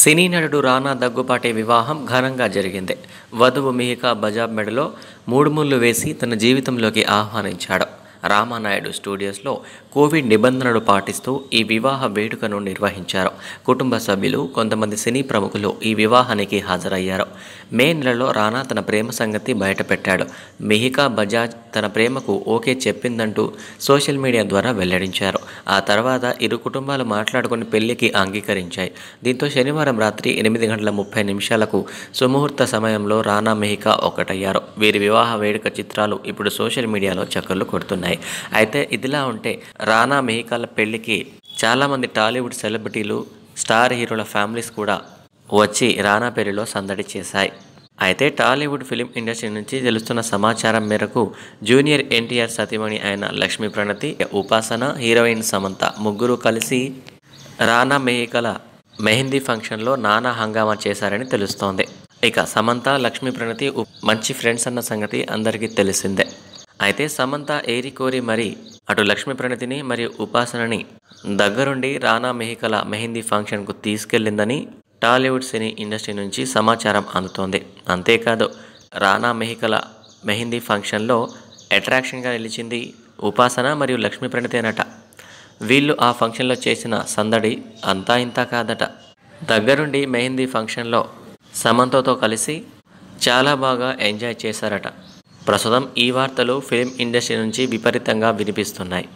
సినీ నటుడు రానా దగ్గుపాటి వివాహం ఘనంగా జరిగింది వధువు మిహికా బజాబ్ మెడలో మూడు ముళ్ళు వేసి తన జీవితంలోకి ఆహ్వానించాడు రామానాయుడు స్టూడియోస్లో కోవిడ్ నిబంధనలు పాటిస్తూ ఈ వివాహ వేడుకను నిర్వహించారు కుటుంబ సభ్యులు కొంతమంది సినీ ప్రముఖులు ఈ వివాహానికి హాజరయ్యారు మే నెలలో రానా తన ప్రేమ సంగతి బయటపెట్టాడు మిహికా బజాజ్ తన ప్రేమకు ఓకే చెప్పిందంటూ సోషల్ మీడియా ద్వారా వెల్లడించారు ఆ తర్వాత ఇరు కుటుంబాలు మాట్లాడుకుని పెళ్లికి అంగీకరించాయి దీంతో శనివారం రాత్రి ఎనిమిది గంటల ముప్పై నిమిషాలకు సుముహూర్త సమయంలో రానా మెహికా ఒకటయ్యారు వీరి వివాహ వేడుక చిత్రాలు ఇప్పుడు సోషల్ మీడియాలో చక్కర్లు కొడుతున్నాయి అయితే ఇదిలా ఉంటే రానా మిహికాల పెళ్లికి చాలామంది టాలీవుడ్ సెలబ్రిటీలు స్టార్ హీరోల ఫ్యామిలీస్ కూడా వచ్చి రానా పెళ్లిలో సందడి చేశాయి అయితే టాలీవుడ్ ఫిలిం ఇండస్ట్రీ నుంచి తెలుస్తున్న సమాచారం మేరకు జూనియర్ ఎన్టీఆర్ సతీమణి అయిన లక్ష్మీ ప్రణతి ఉపాసన హీరోయిన్ సమంత ముగ్గురు కలిసి రానా మేయికల మెహందీ ఫంక్షన్లో నానా హంగామా చేశారని తెలుస్తోంది ఇక సమంత లక్ష్మీ ప్రణతి మంచి ఫ్రెండ్స్ అన్న సంగతి అందరికీ తెలిసిందే అయితే సమంత ఏరి కోరి మరి అటు లక్ష్మీ ప్రణతిని మరియు ఉపాసనని దగ్గరుండి రానా మెహికల మెహందీ ఫంక్షన్కు తీసుకెళ్లిందని టాలీవుడ్ సినీ ఇండస్ట్రీ నుంచి సమాచారం అందుతోంది అంతేకాదు రానా మెహికల మెహిందీ ఫంక్షన్లో అట్రాక్షన్గా నిలిచింది ఉపాసన మరియు లక్ష్మీ ప్రణితే నట వీళ్ళు ఆ ఫంక్షన్లో చేసిన సందడి అంతా ఇంతా కాదట దగ్గరుండి మెహిందీ ఫంక్షన్లో సమంతతో కలిసి చాలా బాగా ఎంజాయ్ చేశారట ప్రస్తుతం ఈ వార్తలు ఫిలిం ఇండస్ట్రీ నుంచి విపరీతంగా వినిపిస్తున్నాయి